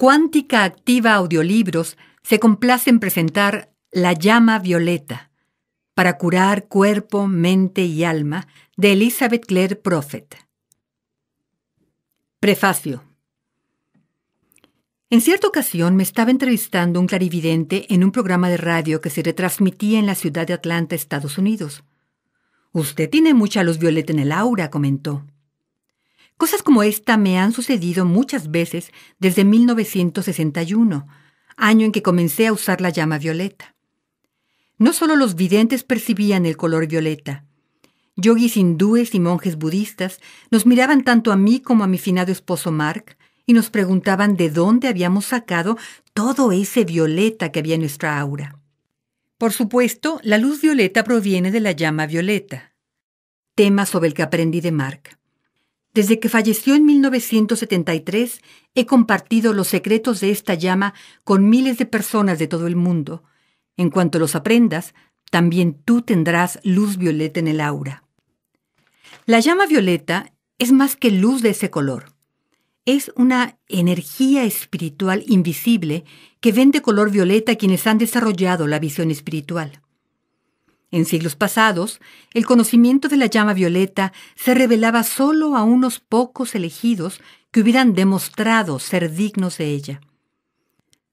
Cuántica Activa Audiolibros se complace en presentar La llama violeta para curar cuerpo, mente y alma de Elizabeth Clare Prophet. Prefacio. En cierta ocasión me estaba entrevistando un clarividente en un programa de radio que se retransmitía en la ciudad de Atlanta, Estados Unidos. Usted tiene mucha luz violeta en el aura, comentó. Cosas como esta me han sucedido muchas veces desde 1961, año en que comencé a usar la llama violeta. No solo los videntes percibían el color violeta. Yogis hindúes y monjes budistas nos miraban tanto a mí como a mi finado esposo Mark y nos preguntaban de dónde habíamos sacado todo ese violeta que había en nuestra aura. Por supuesto, la luz violeta proviene de la llama violeta, tema sobre el que aprendí de Mark. Desde que falleció en 1973, he compartido los secretos de esta llama con miles de personas de todo el mundo. En cuanto los aprendas, también tú tendrás luz violeta en el aura. La llama violeta es más que luz de ese color. Es una energía espiritual invisible que vende color violeta a quienes han desarrollado la visión espiritual. En siglos pasados, el conocimiento de la llama violeta se revelaba solo a unos pocos elegidos que hubieran demostrado ser dignos de ella.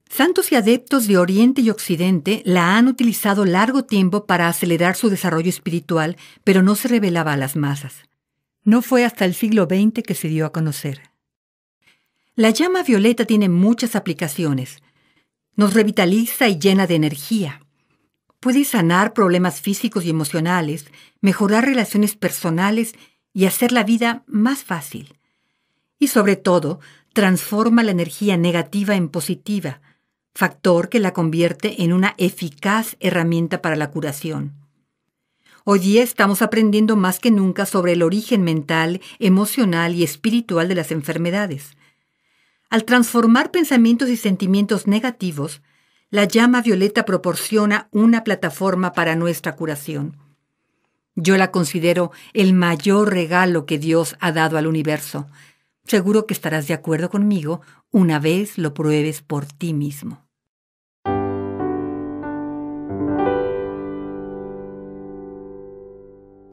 Santos y adeptos de Oriente y Occidente la han utilizado largo tiempo para acelerar su desarrollo espiritual, pero no se revelaba a las masas. No fue hasta el siglo XX que se dio a conocer. La llama violeta tiene muchas aplicaciones. Nos revitaliza y llena de energía puede sanar problemas físicos y emocionales, mejorar relaciones personales y hacer la vida más fácil. Y sobre todo, transforma la energía negativa en positiva, factor que la convierte en una eficaz herramienta para la curación. Hoy día estamos aprendiendo más que nunca sobre el origen mental, emocional y espiritual de las enfermedades. Al transformar pensamientos y sentimientos negativos, la llama violeta proporciona una plataforma para nuestra curación. Yo la considero el mayor regalo que Dios ha dado al universo. Seguro que estarás de acuerdo conmigo una vez lo pruebes por ti mismo.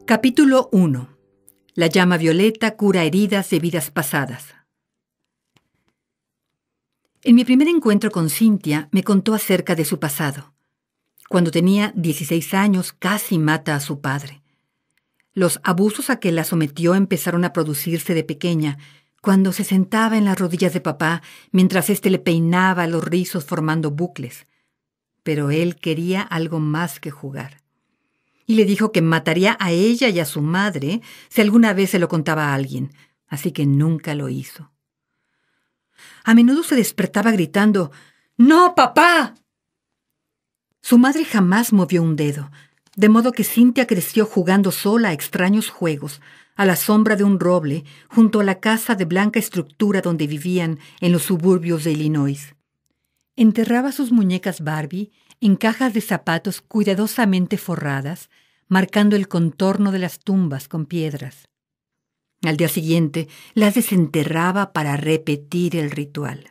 Capítulo 1. La llama violeta cura heridas de vidas pasadas. En mi primer encuentro con Cintia me contó acerca de su pasado. Cuando tenía 16 años casi mata a su padre. Los abusos a que la sometió empezaron a producirse de pequeña, cuando se sentaba en las rodillas de papá mientras éste le peinaba los rizos formando bucles. Pero él quería algo más que jugar. Y le dijo que mataría a ella y a su madre si alguna vez se lo contaba a alguien, así que nunca lo hizo. A menudo se despertaba gritando ¡No, papá! Su madre jamás movió un dedo, de modo que Cintia creció jugando sola a extraños juegos, a la sombra de un roble, junto a la casa de blanca estructura donde vivían en los suburbios de Illinois. Enterraba sus muñecas Barbie en cajas de zapatos cuidadosamente forradas, marcando el contorno de las tumbas con piedras. Al día siguiente las desenterraba para repetir el ritual.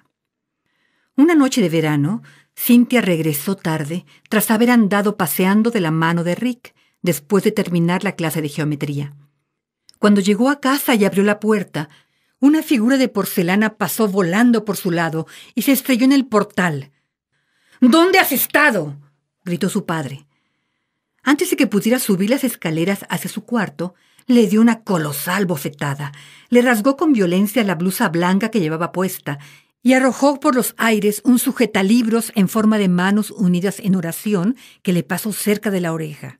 Una noche de verano, Cynthia regresó tarde tras haber andado paseando de la mano de Rick después de terminar la clase de geometría. Cuando llegó a casa y abrió la puerta, una figura de porcelana pasó volando por su lado y se estrelló en el portal. ¿Dónde has estado? gritó su padre. Antes de que pudiera subir las escaleras hacia su cuarto, le dio una colosal bofetada, le rasgó con violencia la blusa blanca que llevaba puesta y arrojó por los aires un sujetalibros en forma de manos unidas en oración que le pasó cerca de la oreja.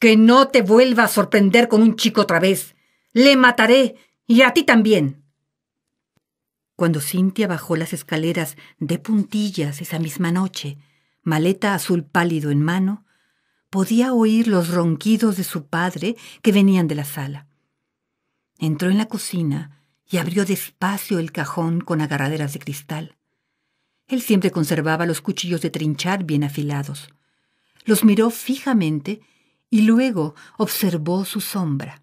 Que no te vuelva a sorprender con un chico otra vez. Le mataré y a ti también. Cuando Cintia bajó las escaleras de puntillas esa misma noche, maleta azul pálido en mano, podía oír los ronquidos de su padre que venían de la sala. Entró en la cocina y abrió despacio el cajón con agarraderas de cristal. Él siempre conservaba los cuchillos de trinchar bien afilados. Los miró fijamente y luego observó su sombra.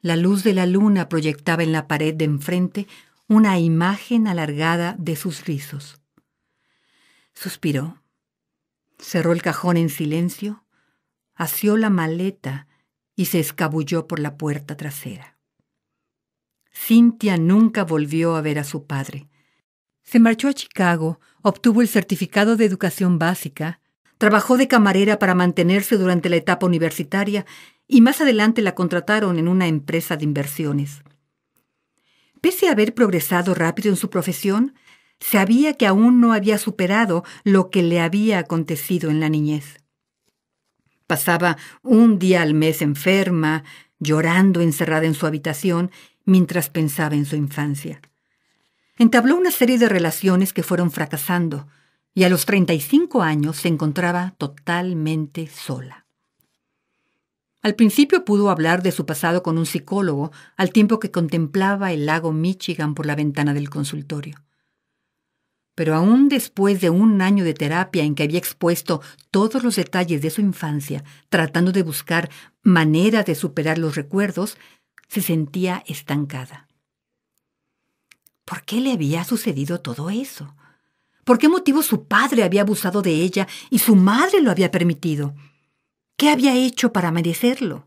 La luz de la luna proyectaba en la pared de enfrente una imagen alargada de sus rizos. Suspiró Cerró el cajón en silencio, asió la maleta y se escabulló por la puerta trasera. Cintia nunca volvió a ver a su padre. Se marchó a Chicago, obtuvo el certificado de educación básica, trabajó de camarera para mantenerse durante la etapa universitaria y más adelante la contrataron en una empresa de inversiones. Pese a haber progresado rápido en su profesión, Sabía que aún no había superado lo que le había acontecido en la niñez. Pasaba un día al mes enferma, llorando encerrada en su habitación, mientras pensaba en su infancia. Entabló una serie de relaciones que fueron fracasando, y a los 35 años se encontraba totalmente sola. Al principio pudo hablar de su pasado con un psicólogo al tiempo que contemplaba el lago Michigan por la ventana del consultorio. Pero aún después de un año de terapia en que había expuesto todos los detalles de su infancia, tratando de buscar manera de superar los recuerdos, se sentía estancada. ¿Por qué le había sucedido todo eso? ¿Por qué motivo su padre había abusado de ella y su madre lo había permitido? ¿Qué había hecho para merecerlo?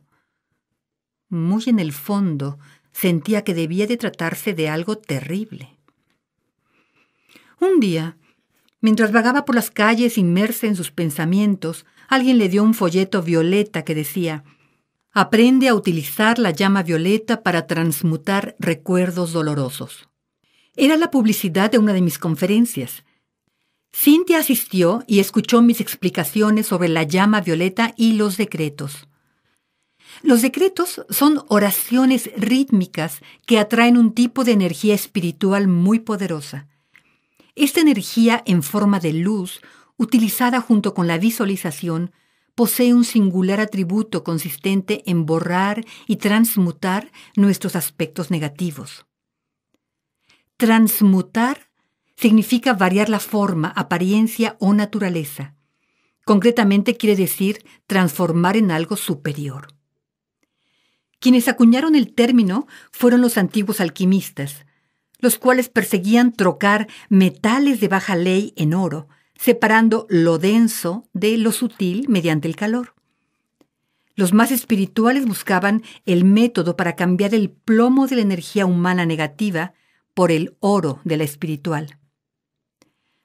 Muy en el fondo sentía que debía de tratarse de algo terrible. Un día, mientras vagaba por las calles inmersa en sus pensamientos, alguien le dio un folleto violeta que decía, Aprende a utilizar la llama violeta para transmutar recuerdos dolorosos. Era la publicidad de una de mis conferencias. Cintia asistió y escuchó mis explicaciones sobre la llama violeta y los decretos. Los decretos son oraciones rítmicas que atraen un tipo de energía espiritual muy poderosa. Esta energía en forma de luz, utilizada junto con la visualización, posee un singular atributo consistente en borrar y transmutar nuestros aspectos negativos. Transmutar significa variar la forma, apariencia o naturaleza. Concretamente quiere decir transformar en algo superior. Quienes acuñaron el término fueron los antiguos alquimistas, los cuales perseguían trocar metales de baja ley en oro, separando lo denso de lo sutil mediante el calor. Los más espirituales buscaban el método para cambiar el plomo de la energía humana negativa por el oro de la espiritual.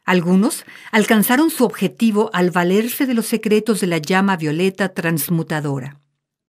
Algunos alcanzaron su objetivo al valerse de los secretos de la llama violeta transmutadora.